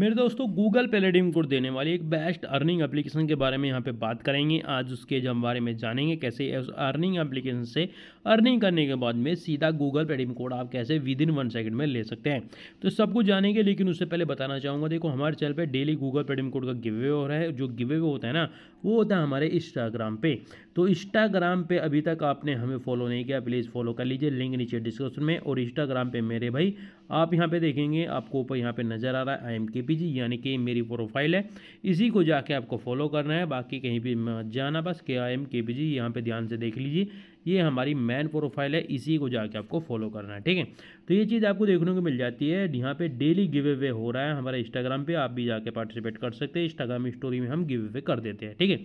मेरे दोस्तों Google play redeem code देने वाली एक बेस्ट अर्निंग एप्लीकेशन के बारे में यहाँ पे बात करेंगे आज उसके हम बारे में जानेंगे कैसे उस अर्निंग एप्लीकेशन से अर्निंग करने के बाद में सीधा गूगल पेलेडियम कोड आप कैसे विद इन वन सेकंड में ले सकते हैं तो सब कुछ जानेंगे लेकिन उससे पहले बताना चाहूँगा देखो हमारे चैनल पर डेली गूगल पेलेडियम कोड का गिवे हो रहा है जो गिवे होता है ना वो होता है हमारे इंस्टाग्राम पर तो इंस्टाग्राम पर अभी तक आपने हमें फॉलो नहीं किया प्लीज़ फॉलो कर लीजिए लिंक नीचे डिस्क्रिप्शन में और इंस्टाग्राम पर मेरे भाई आप यहाँ पर देखेंगे आपको ऊपर यहाँ पर नज़र आ रहा है आई एम के जी यानी कि मेरी प्रोफाइल है इसी को जाके आपको फॉलो करना है बाकी कहीं भी मत जाना बस के आई एम के पी जी यहाँ पर ध्यान से देख लीजिए ये हमारी मैन प्रोफाइल है इसी को जाके आपको फॉलो करना है ठीक है तो ये चीज़ आपको देखने को मिल जाती है यहाँ पे डेली गिव अवे हो रहा है हमारे इंस्टाग्राम पे आप भी जाके पार्टिसिपेट कर सकते हैं इंस्टाग्राम स्टोरी में हम गिव अवे कर देते हैं ठीक है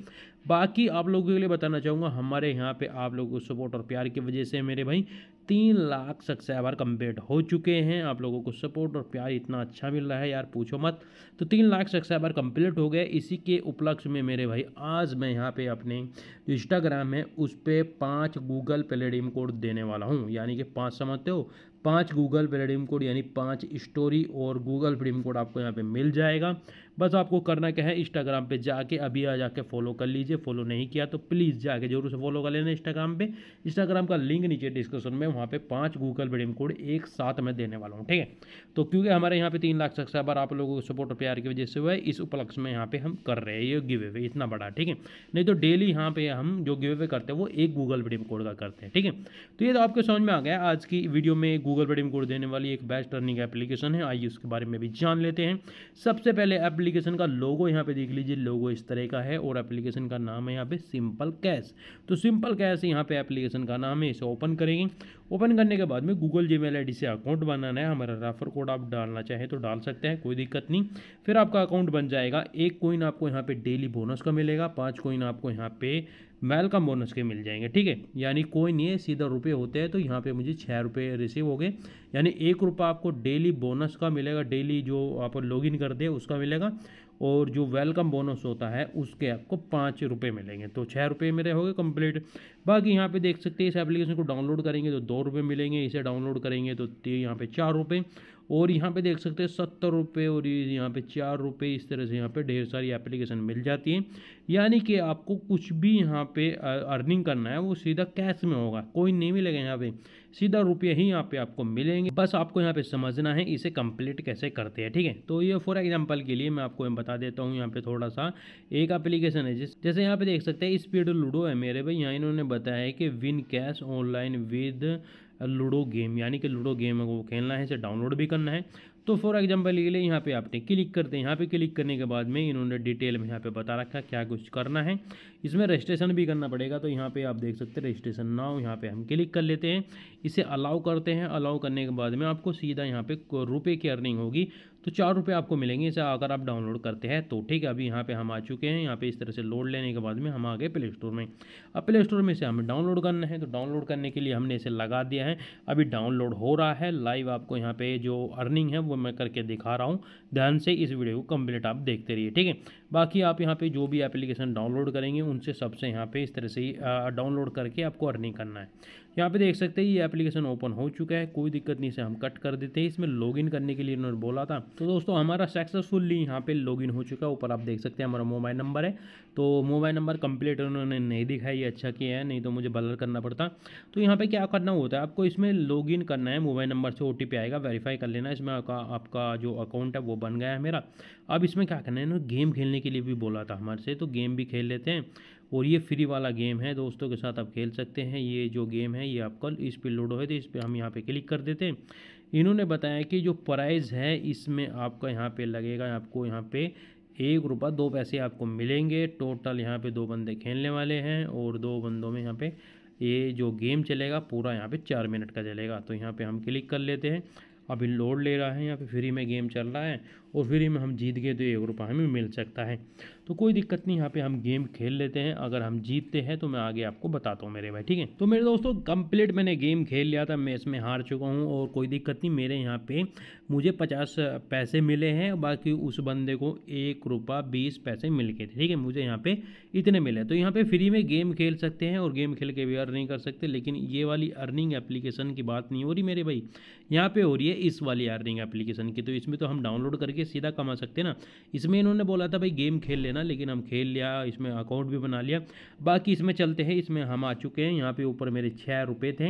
बाकी आप लोगों के लिए बताना चाहूँगा हमारे यहाँ पर आप लोगों को सपोर्ट और प्यार की वजह से मेरे भाई तीन लाख सब्सक्राइबर कम्प्लीट हो चुके हैं आप लोगों को सपोर्ट और प्यार इतना अच्छा मिल रहा है यार पूछो मत तो तीन लाख सब्सक्राइबर कम्प्लीट हो गए इसी के उपलक्ष्य में मेरे भाई आज मैं यहाँ पे अपने जो इंस्टाग्राम है उस पर पाँच गूगल रिडीम कोड देने वाला हूँ यानी कि पाँच समझते हो पाँच गूगल पे रिडीम कोड यानी पाँच स्टोरी और गूगल रिडीम कोड आपको यहाँ पे मिल जाएगा बस आपको करना क्या है इंस्टाग्राम पे जाके अभी आ जाके फॉलो कर लीजिए फॉलो नहीं किया तो प्लीज़ जाके जरूर से फॉलो कर लेना इंस्टाग्राम पे इंस्टाग्राम का लिंक नीचे डिस्क्रिप्शन में वहाँ पे पाँच गूगल रिडीम कोड एक साथ में देने वाला हूँ ठीक है तो क्योंकि हमारे यहाँ पे तीन लाख सब्सक्राइबर आप लोगों को सपोर्ट और प्यार की वजह से हुआ है इस उपलक्ष्य में यहाँ पे हम कर रहे हैं ये गिव अवे इतना बड़ा ठीक है नहीं तो डेली यहाँ पर हम जो गिव अवे करते हैं वो एक गूगल रिडीम कोड का करते हैं ठीक है तो ये तो आपके समझ में आ गया आज की वीडियो में गूगल पे डिमकोड देने वाली एक बेस्ट अर्निंग एप्लीकेशन है आइए उसके बारे में भी जान लेते हैं सबसे पहले एप्लीकेशन का लोगो यहाँ पे देख लीजिए लोगो इस तरह का है और एप्लीकेशन का नाम है यहाँ पे सिंपल कैश तो सिंपल कैश यहाँ पे एप्लीकेशन का नाम है इसे ओपन करेंगे ओपन करने के बाद में गूगल जी मेल से अकाउंट बनाना है हमारा रेफर कोड आप डालना चाहें तो डाल सकते हैं कोई दिक्कत नहीं फिर आपका अकाउंट बन जाएगा एक कोइन आपको यहाँ पे डेली बोनस का मिलेगा पाँच कोइन आपको यहाँ पे मैल का बोनस के मिल जाएंगे ठीक है यानी कोई नहीं है सीधा रुपये होते हैं तो यहाँ पे मुझे छः रुपये रिसीव हो गए यानी एक रुपये आपको डेली बोनस का मिलेगा डेली जो आप लॉग इन दे उसका मिलेगा और जो वेलकम बोनस होता है उसके आपको पाँच रुपये मिलेंगे तो छः रुपये मेरे हो गए कंप्लीट बाकी यहाँ पे देख सकते हैं इस एप्लीकेशन को डाउनलोड करेंगे तो दो रुपये मिलेंगे इसे डाउनलोड करेंगे तो यहाँ पे चार रुपये और यहाँ पे देख सकते हैं सत्तर रुपये और यहाँ पे चार रुपये इस तरह से यहाँ पे ढेर सारी एप्लीकेशन मिल जाती है यानी कि आपको कुछ भी यहाँ पे अर्निंग करना है वो सीधा कैश में होगा कोई नहीं मिलेगा यहाँ पे सीधा रुपये ही यहाँ पे आपको मिलेंगे बस आपको यहाँ पे समझना है इसे कंप्लीट कैसे करते हैं ठीक है तो ये फॉर एग्जाम्पल के लिए मैं आपको बता देता हूँ यहाँ पे थोड़ा सा एक अप्लीकेशन है जिस जैसे यहाँ पे देख सकते हैं स्पीड लूडो है मेरे भाई यहाँ इन्होंने बताया है कि win cash online with ludo game यानी कि लूडो गेम को खेलना है इसे डाउनलोड भी करना है तो फॉर एग्जाम्पल के लिए यहाँ पे आपने क्लिक करते हैं यहाँ पे क्लिक करने के बाद में इन्होंने डिटेल में यहाँ पे बता रखा क्या कुछ करना है इसमें रजिस्ट्रेशन भी करना पड़ेगा तो यहाँ पे आप देख सकते हैं रजिस्ट्रेशन नाउ यहाँ पे हम क्लिक कर लेते हैं इसे अलाउ करते हैं अलाउ करने के बाद में आपको सीधा यहाँ पे रुपये की अर्निंग होगी तो चार रुपये आपको मिलेंगे इसे अगर आप डाउनलोड करते हैं तो ठीक है अभी यहाँ पे हम आ चुके हैं यहाँ पे इस तरह से लोड लेने के बाद में हम आ गए प्ले स्टोर में अब प्ले स्टोर में इसे हमें डाउनलोड करना है तो डाउनलोड करने के लिए हमने इसे लगा दिया है अभी डाउनलोड हो रहा है लाइव आपको यहाँ पे जो अर्निंग है वो आपको मैं करके दिखा रहा हूँ ध्यान से इस वीडियो को कम्प्लीट आप देखते रहिए ठीक है बाकी आप यहाँ पर जो भी एप्लीकेशन डाउनलोड करेंगे उनसे सबसे यहाँ पर इस तरह से डाउनलोड करके आपको अर्निंग करना है यहाँ पे देख सकते हैं ये एप्लीकेशन ओपन हो चुका है कोई दिक्कत नहीं से हम कट कर देते हैं इसमें लॉगिन करने के लिए इन्होंने बोला था तो दोस्तों हमारा सक्सेसफुली यहाँ पे लॉगिन हो चुका है ऊपर आप देख सकते हैं हमारा मोबाइल नंबर है तो मोबाइल नंबर कंप्लीट उन्होंने नहीं दिखाया ये अच्छा किया है नहीं तो मुझे बलर करना पड़ता तो यहाँ पर क्या करना होता है आपको इसमें लॉग करना है मोबाइल नंबर से ओ आएगा वेरीफाई कर लेना इसमें आपका आपका जो अकाउंट है वो बन गया है मेरा अब इसमें क्या करना है ना गेम खेलने के लिए भी बोला था हमारे से तो गेम भी खेल लेते हैं और ये फ्री वाला गेम है दोस्तों के साथ आप खेल सकते हैं ये जो गेम है ये आपका इस पर लूडो है तो इस पर हम यहाँ पर क्लिक कर देते हैं इन्होंने बताया कि जो प्राइज़ है इसमें आपका यहाँ पर लगेगा आपको यहाँ पर एक रुपये दो पैसे आपको मिलेंगे टोटल यहाँ पे दो बंदे खेलने वाले हैं और दो बंदों में यहाँ पे ये जो गेम चलेगा पूरा यहाँ पे चार मिनट का चलेगा तो यहाँ पे हम क्लिक कर लेते हैं अभी लोड ले रहा है या फिर फ्री में गेम चल रहा है और फ्री में हम जीत गए तो एक रुपये हमें मिल सकता है तो कोई दिक्कत नहीं यहाँ पे हम गेम खेल लेते हैं अगर हम जीतते हैं तो मैं आगे आपको बताता हूँ मेरे भाई ठीक है तो मेरे दोस्तों कंप्लीट मैंने गेम खेल लिया था मैं इसमें हार चुका हूँ और कोई दिक्कत नहीं मेरे यहाँ पे मुझे पचास पैसे मिले हैं बाकी उस बंदे को एक रुपये बीस पैसे मिल गए थे ठीक है मुझे यहाँ पर इतने मिले तो यहाँ पर फ्री में गेम खेल सकते हैं और गेम खेल के भी अर्निंग कर सकते लेकिन ये वाली अर्निंग एप्लीकेशन की बात नहीं हो रही मेरे भाई यहाँ पर हो रही है इस वाली अर्निंग एप्लीकेशन की तो इसमें तो हम डाउनलोड करके करके सीधा कमा सकते हैं ना इसमें इन्होंने बोला था भाई गेम खेल लेना लेकिन हम खेल लिया इसमें अकाउंट भी बना लिया बाकी इसमें चलते हैं इसमें हम आ चुके हैं यहाँ पे ऊपर मेरे छः रुपये थे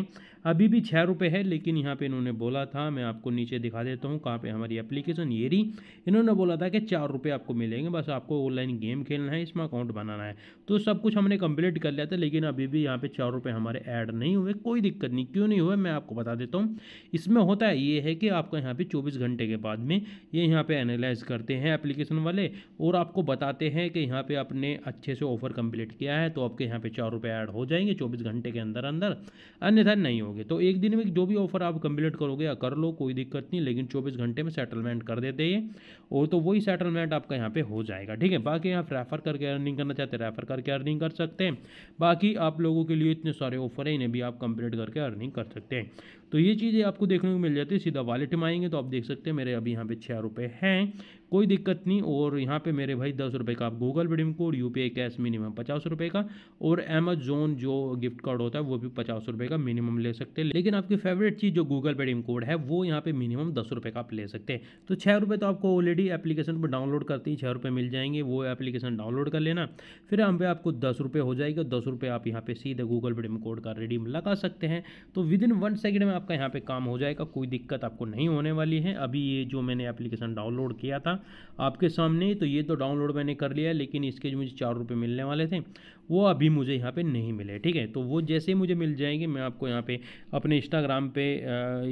अभी भी छः रुपये है लेकिन यहाँ पे इन्होंने बोला था मैं आपको नीचे दिखा देता हूँ कहाँ पे हमारी एप्लीकेशन ये रही इन्होंने बोला था कि चार रुपये आपको मिलेंगे बस आपको ऑनलाइन गेम खेलना है इसमें अकाउंट बनाना है तो सब कुछ हमने कंप्लीट कर लिया था लेकिन अभी भी यहाँ पे चार रुपये हमारे ऐड नहीं हुए कोई दिक्कत नहीं क्यों नहीं हुए मैं आपको बता देता हूँ इसमें होता है ये है कि आपका यहाँ पर चौबीस घंटे के बाद में ये यहाँ पर एनालाइज करते हैं एप्लीकेशन वाले और आपको बताते हैं कि यहाँ पे आपने अच्छे से ऑफर कंप्लीट किया है तो आपके यहाँ पे चार रुपये ऐड हो जाएंगे चौबीस घंटे के अंदर अंदर अन्यथा नहीं होगी तो एक दिन में जो भी ऑफर आप कंप्लीट करोगे या कर लो कोई दिक्कत नहीं लेकिन चौबीस घंटे में सेटलमेंट कर देते हैं और तो वही सेटलमेंट आपका यहाँ पर हो जाएगा ठीक है बाकी आप रेफ़र करके अर्निंग करना चाहते हैं रेफ़र करके अर्निंग कर सकते हैं बाकी आप लोगों के लिए इतने सारे ऑफर हैं इन्हें भी आप कंप्लीट करके अर्निंग कर सकते हैं तो ये चीज़ें आपको देखने को मिल जाती है सीधा वॉलेट में आएंगे तो आप देख सकते हैं मेरे अभी यहाँ पे छः रुपये हैं Amém. कोई दिक्कत नहीं और यहाँ पे मेरे भाई दस रुपये का आप Google play redeem code U cash minimum पचास रुपये का और अमेजोन जो गिफ्ट कार्ड होता है वो भी पचास रुपये का मिनिमम ले सकते हैं लेकिन आपकी फेवरेट चीज़ जो गूगल पेडीएम कोड है वो यहाँ पे मिनिमम दस रुपये का आप ले सकते हैं तो छः रुपये तो आपको ऑलरेडी एप्लीकेशन पर डाउनलोड करते ही छः रुपये मिल जाएंगे वो एप्लीकेशन डाउनलोड कर लेना फिर हम पे आपको दस रुपये हो जाएगा दस रुपये आप यहाँ पे सीधे गूगल पेडीएम कोड का रिडीम लगा सकते हैं तो विद इन वन सेकेंड में आपका यहाँ पर काम हो जाएगा कोई दिक्कत आपको नहीं होने वाली है अभी ये जो मैंने एप्लीकेशन डाउनलोड किया था आपके सामने तो ये तो डाउनलोड मैंने कर लिया लेकिन इसके जो मुझे चार रुपये मिलने वाले थे वो अभी मुझे यहाँ पे नहीं मिले ठीक है तो वो जैसे ही मुझे मिल जाएंगे मैं आपको यहाँ पे अपने इंस्टाग्राम पे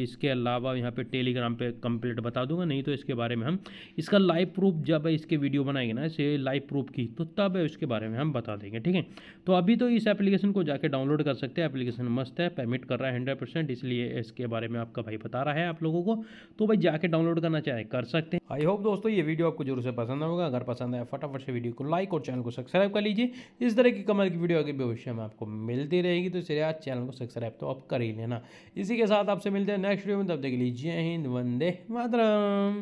इसके अलावा यहाँ पे टेलीग्राम पे कंप्लीट बता दूंगा नहीं तो इसके बारे में हम इसका लाइव प्रूफ जब इसके वीडियो बनाएंगे ना इसे लाइव प्रूफ की तो तब उसके बारे में हम बता देंगे ठीक है तो अभी तो इस एप्लीकेशन को जाके डाउनलोड कर सकते हैं एप्लीकेशन मस्त है पेमेंट कर रहा है हंड्रेड इसलिए इसके बारे में आपका भाई बता रहा है आप लोगों को तो भाई जाके डाउनलोड करना चाहे कर सकते हैं आई होप दोस्तों ये वीडियो आपको जरूर से पसंद होगा अगर पसंद है फटाफट से वीडियो को लाइक और चैनल को सब्सक्राइब कर लीजिए इस तरह की की कमर की वीडियो आगे भविष्य में आपको मिलती रहेगी तो इसे आज चैनल को सब्सक्राइब तो आप कर ही लेना इसी के साथ आपसे मिलते हैं नेक्स्ट वीडियो में तब तक लीजिए जय हिंद वंदे मातरम